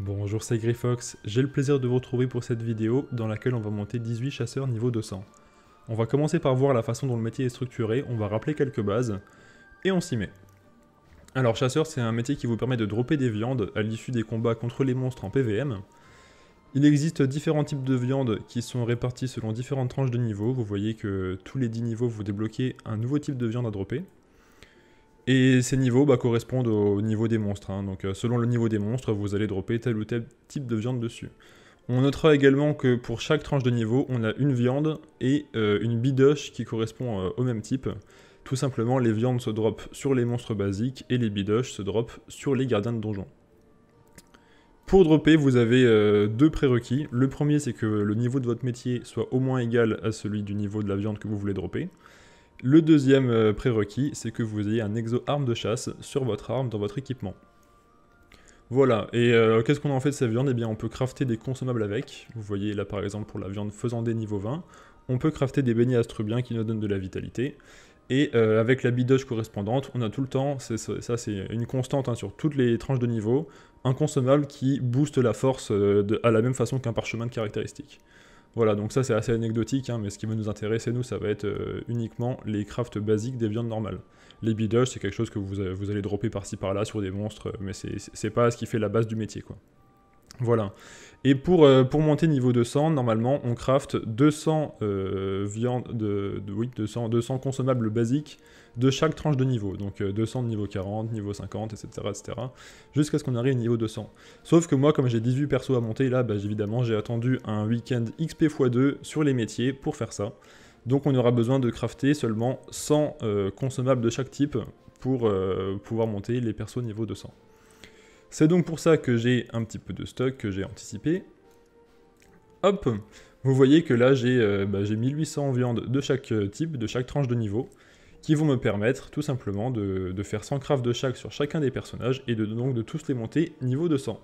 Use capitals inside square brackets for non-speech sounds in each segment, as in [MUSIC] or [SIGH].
Bonjour c'est Grifox, j'ai le plaisir de vous retrouver pour cette vidéo dans laquelle on va monter 18 chasseurs niveau 200. On va commencer par voir la façon dont le métier est structuré, on va rappeler quelques bases, et on s'y met. Alors chasseur c'est un métier qui vous permet de dropper des viandes à l'issue des combats contre les monstres en PVM. Il existe différents types de viandes qui sont répartis selon différentes tranches de niveau, vous voyez que tous les 10 niveaux vous débloquez un nouveau type de viande à dropper. Et ces niveaux bah, correspondent au niveau des monstres. Hein. Donc euh, selon le niveau des monstres, vous allez dropper tel ou tel type de viande dessus. On notera également que pour chaque tranche de niveau, on a une viande et euh, une bidoche qui correspond euh, au même type. Tout simplement, les viandes se dropent sur les monstres basiques et les bidoches se drop sur les gardiens de donjon. Pour dropper, vous avez deux prérequis. Le premier, c'est que le niveau de votre métier soit au moins égal à celui du niveau de la viande que vous voulez dropper. Le deuxième euh, prérequis, c'est que vous ayez un exo-arme de chasse sur votre arme dans votre équipement. Voilà, et euh, qu'est-ce qu'on en fait de cette viande Eh bien on peut crafter des consommables avec, vous voyez là par exemple pour la viande faisant des niveaux 20, on peut crafter des beignets astrubiens qui nous donnent de la vitalité, et euh, avec la bidoche correspondante, on a tout le temps, ça c'est une constante hein, sur toutes les tranches de niveau, un consommable qui booste la force à la même façon qu'un parchemin de caractéristiques. Voilà, donc ça c'est assez anecdotique, hein, mais ce qui va nous intéresser, nous, ça va être euh, uniquement les crafts basiques des viandes normales. Les bidosh, c'est quelque chose que vous, euh, vous allez dropper par-ci par-là sur des monstres, mais c'est pas ce qui fait la base du métier, quoi. Voilà. Et pour, euh, pour monter niveau 200, normalement, on craft 200 euh, viandes, de, 200, 200 consommables basiques de chaque tranche de niveau. Donc 200 euh, de niveau 40, niveau 50, etc. etc. jusqu'à ce qu'on arrive au niveau 200. Sauf que moi, comme j'ai 18 persos à monter, là, bah, évidemment, j'ai attendu un week-end XP x2 sur les métiers pour faire ça. Donc on aura besoin de crafter seulement 100 consommables de chaque type pour pouvoir monter les persos niveau 200. C'est donc pour ça que j'ai un petit peu de stock que j'ai anticipé. Hop Vous voyez que là j'ai euh, bah, 1800 viandes de chaque euh, type, de chaque tranche de niveau, qui vont me permettre tout simplement de, faire 100 crafts de chaque sur chacun des personnages et de, donc de tous les monter niveau 200.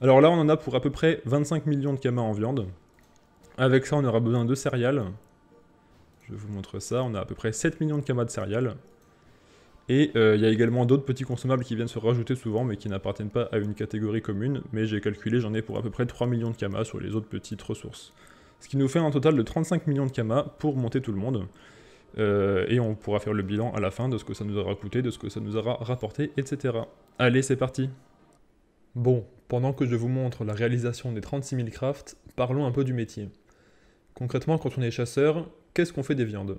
Alors là on en a pour à peu près 25 millions de kamas en viande. Avec ça on aura besoin de céréales. Je vous montre ça, on a à peu près 7 millions de kamas de céréales. Et euh, il y a également d'autres petits consommables qui viennent se rajouter souvent, mais qui n'appartiennent pas à une catégorie commune. Mais j'ai calculé, j'en ai pour à peu près 3 millions de kamas sur les autres petites ressources. Ce qui nous fait un total de 35 millions de kamas pour monter tout le monde. Euh, et on pourra faire le bilan à la fin de ce que ça nous aura coûté, de ce que ça nous aura rapporté, etc. Allez, c'est parti Bon, pendant que je vous montre la réalisation des 36 000 crafts, parlons un peu du métier. Concrètement, quand on est chasseur, qu'est-ce qu'on fait des viandes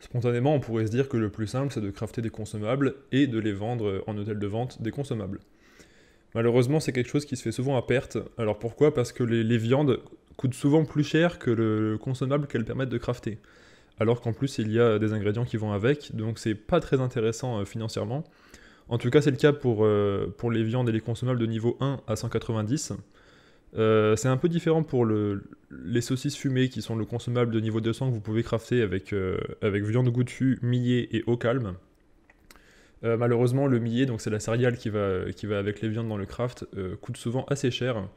Spontanément, on pourrait se dire que le plus simple, c'est de crafter des consommables et de les vendre en hôtel de vente des consommables. Malheureusement, c'est quelque chose qui se fait souvent à perte. Alors pourquoi Parce que les, viandes coûtent souvent plus cher que le consommable qu'elles permettent de crafter. Alors qu'en plus, il y a des ingrédients qui vont avec, donc c'est pas très intéressant euh, financièrement. En tout cas, c'est le cas pour, euh, pour les viandes et les consommables de niveau 1 à 190. Euh, c'est un peu différent pour les saucisses fumées qui sont le consommable de niveau 200 que vous pouvez crafter avec, euh, avec viande goûtue, millet et eau calme. Euh, malheureusement, le millet, donc c'est la céréale qui va, qui va avec les viandes dans le craft, coûte souvent assez cher.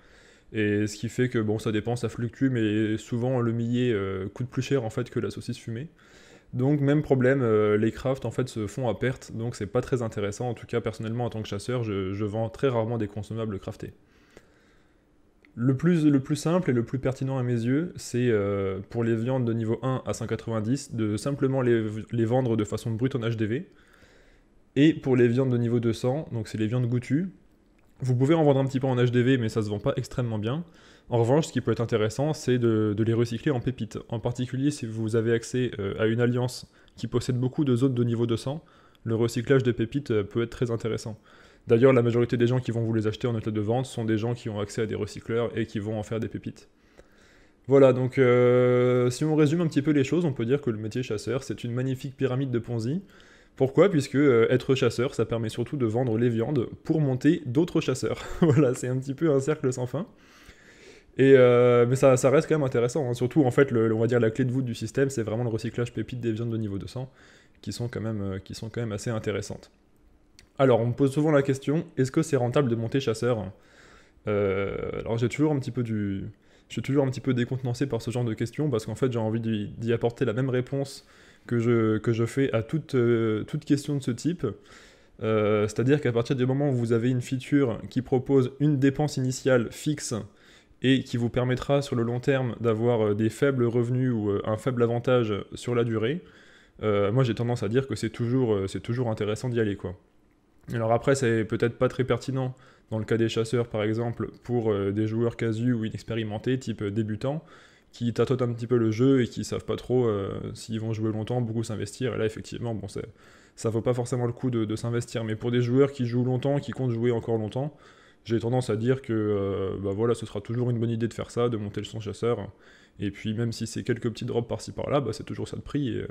Et ce qui fait que, bon, ça dépend, ça fluctue, mais souvent le millet coûte plus cher en fait que la saucisse fumée. Donc même problème, les crafts en fait se font à perte, donc c'est pas très intéressant. En tout cas personnellement en tant que chasseur, je vends très rarement des consommables craftés. Le plus, simple et le plus pertinent à mes yeux, c'est euh, pour les viandes de niveau 1 à 190 de simplement les, vendre de façon brute en HDV. Et pour les viandes de niveau 200, donc c'est les viandes goûtues, vous pouvez en vendre un petit peu en HDV, mais ça ne se vend pas extrêmement bien. En revanche, ce qui peut être intéressant, c'est de, les recycler en pépites. En particulier, si vous avez accès euh, à une alliance qui possède beaucoup de zones de niveau 200, le recyclage de pépites euh, peut être très intéressant. D'ailleurs, la majorité des gens qui vont vous les acheter en état de vente sont des gens qui ont accès à des recycleurs et qui vont en faire des pépites. Voilà, donc euh, si on résume un petit peu les choses, on peut dire que le métier chasseur, c'est une magnifique pyramide de Ponzi. Pourquoi Puisque euh, être chasseur, ça permet surtout de vendre les viandes pour monter d'autres chasseurs. [LAUGHS] voilà, c'est un petit peu un cercle sans fin. Et euh, mais ça, ça, reste quand même intéressant. Hein. Surtout, en fait, on va dire la clé de voûte du système, c'est vraiment le recyclage pépite des viandes de niveau 200, qui sont quand même, qui sont quand même assez intéressantes. Alors, on me pose souvent la question est-ce que c'est rentable de monter chasseur euh, Alors, j'ai toujours un petit peu du, je suis toujours un petit peu décontenancé par ce genre de questions parce qu'en fait, j'ai envie d'y apporter la même réponse que je, fais à euh, toute, question de ce type. Euh, c'est-à-dire qu'à partir du moment où vous avez une feature qui propose une dépense initiale fixe et qui vous permettra sur le long terme d'avoir des faibles revenus ou un faible avantage sur la durée, moi j'ai tendance à dire que c'est toujours, toujours intéressant d'y aller. quoi. Alors après, c'est peut-être pas très pertinent dans le cas des chasseurs, par exemple, pour euh, des joueurs casus ou inexpérimentés, type euh, débutants, qui tâtent un petit peu le jeu et qui savent pas trop euh, s'ils vont jouer longtemps, beaucoup s'investir. Et là, effectivement, bon, ça vaut pas forcément le coup de, s'investir. Mais pour des joueurs qui jouent longtemps, qui comptent jouer encore longtemps, j'ai tendance à dire que bah voilà, ce sera toujours une bonne idée de faire ça, de monter le son chasseur. Et puis même si c'est quelques petits drops par-ci par-là, bah, c'est toujours ça de prix. Et,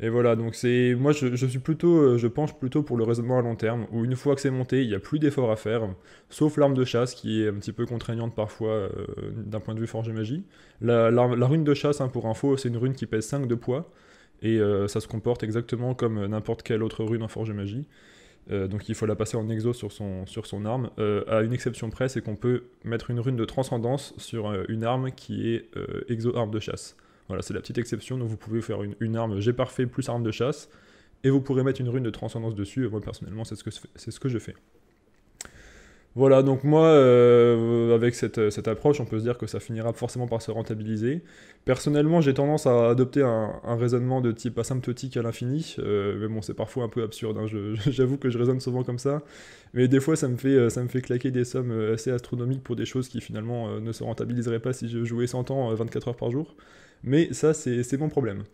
et voilà, donc c'est moi je, suis plutôt, euh, je penche plutôt pour le raisonnement à long terme, où une fois que c'est monté, il n'y a plus d'efforts à faire, sauf l'arme de chasse qui est un petit peu contraignante parfois euh, d'un point de vue forge et magie. La, rune de chasse, hein, pour info, c'est une rune qui pèse 5 de poids, et euh, ça se comporte exactement comme n'importe quelle autre rune en forge et magie. donc il faut la passer en exo sur son, sur son arme. à une exception près, c'est qu'on peut mettre une rune de transcendance sur une arme qui est exo arme de chasse. Voilà, c'est la petite exception. Donc vous pouvez faire une, arme j'ai parfait plus arme de chasse, et vous pourrez mettre une rune de transcendance dessus. Moi personnellement, c'est ce, ce que je fais. Voilà, donc moi, euh, avec euh, cette, approche, on peut se dire que ça finira forcément par se rentabiliser. Personnellement, j'ai tendance à adopter un, raisonnement de type asymptotique à l'infini, euh, mais bon, c'est parfois un peu absurde, hein. j'avoue que je raisonne souvent comme ça, mais des fois, ça me, fait, ça me fait claquer des sommes assez astronomiques pour des choses qui finalement ne se rentabiliseraient pas si je jouais 100 ans 24 heures par jour, mais ça, c'est mon problème.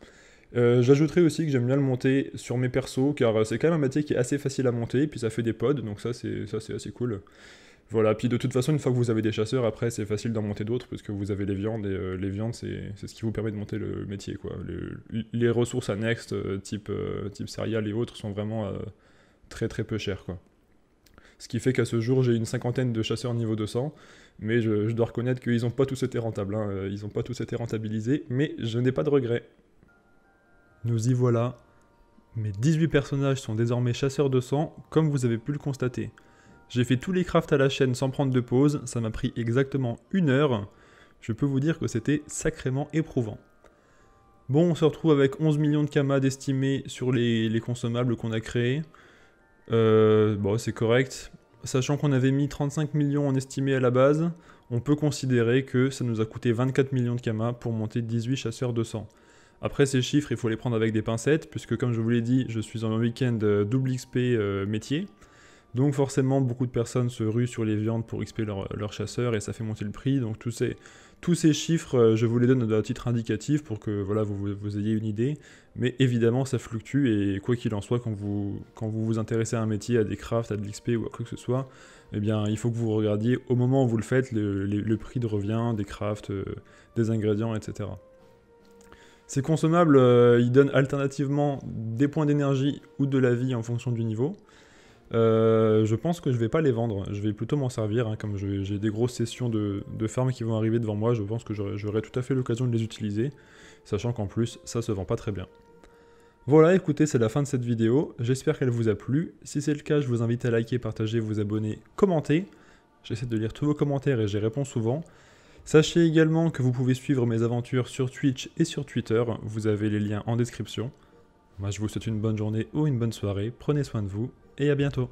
Euh, j'ajouterais J'ajouterai aussi que j'aime bien le monter sur mes persos, car euh, c'est quand même un métier qui est assez facile à monter, puis ça fait des pods, donc ça c'est ça c'est assez cool. Voilà, puis de toute façon, une fois que vous avez des chasseurs, après c'est facile d'en monter d'autres, parce que vous avez les viandes, et euh, les viandes c'est ce qui vous permet de monter le métier, quoi. les ressources annexes, type, type céréales et autres, sont vraiment très très peu chères, quoi. Ce qui fait qu'à ce jour, j'ai une cinquantaine de chasseurs niveau 200, mais je, dois reconnaître qu'ils n'ont pas tous été rentables. Hein. Ils n'ont pas tous été rentabilisés, mais je n'ai pas de regrets. Nous y voilà. Mes 18 personnages sont désormais chasseurs de sang, comme vous avez pu le constater. J'ai fait tous les crafts à la chaîne sans prendre de pause, ça m'a pris exactement une heure. Je peux vous dire que c'était sacrément éprouvant. Bon, on se retrouve avec 11 millions de kamas d'estimés sur les, consommables qu'on a créés. Euh, bon, c'est correct. Sachant qu'on avait mis 35 millions en estimé à la base, on peut considérer que ça nous a coûté 24 millions de kamas pour monter 18 chasseurs de sang. Après, ces chiffres, il faut les prendre avec des pincettes, puisque comme je vous l'ai dit, je suis en un week-end euh, double XP euh, métier. Donc forcément, beaucoup de personnes se ruent sur les viandes pour XP leurs leur chasseurs et ça fait monter le prix. Donc tous ces, tous ces chiffres, euh, je vous les donne à titre indicatif pour que voilà, vous, ayez une idée. Mais évidemment, ça fluctue et quoi qu'il en soit, quand vous, quand vous vous intéressez à un métier, à des crafts, à de l'XP ou à quoi que ce soit, eh bien, il faut que vous regardiez au moment où vous le faites le, prix de revient des crafts, des ingrédients, etc. Ces consommables, euh, ils donnent alternativement des points d'énergie ou de la vie en fonction du niveau. Euh, je pense que je vais pas les vendre, je vais plutôt m'en servir, hein, comme j'ai des grosses sessions de, fermes qui vont arriver devant moi, je pense que j'aurai tout à fait l'occasion de les utiliser, sachant qu'en plus ça se vend pas très bien. Voilà, écoutez, c'est la fin de cette vidéo, j'espère qu'elle vous a plu, si c'est le cas je vous invite à liker, partager, vous abonner, commenter, j'essaie de lire tous vos commentaires et j'y réponds souvent, Sachez également que vous pouvez suivre mes aventures sur Twitch et sur Twitter, vous avez les liens en description. Moi je vous souhaite une bonne journée ou une bonne soirée, prenez soin de vous et à bientôt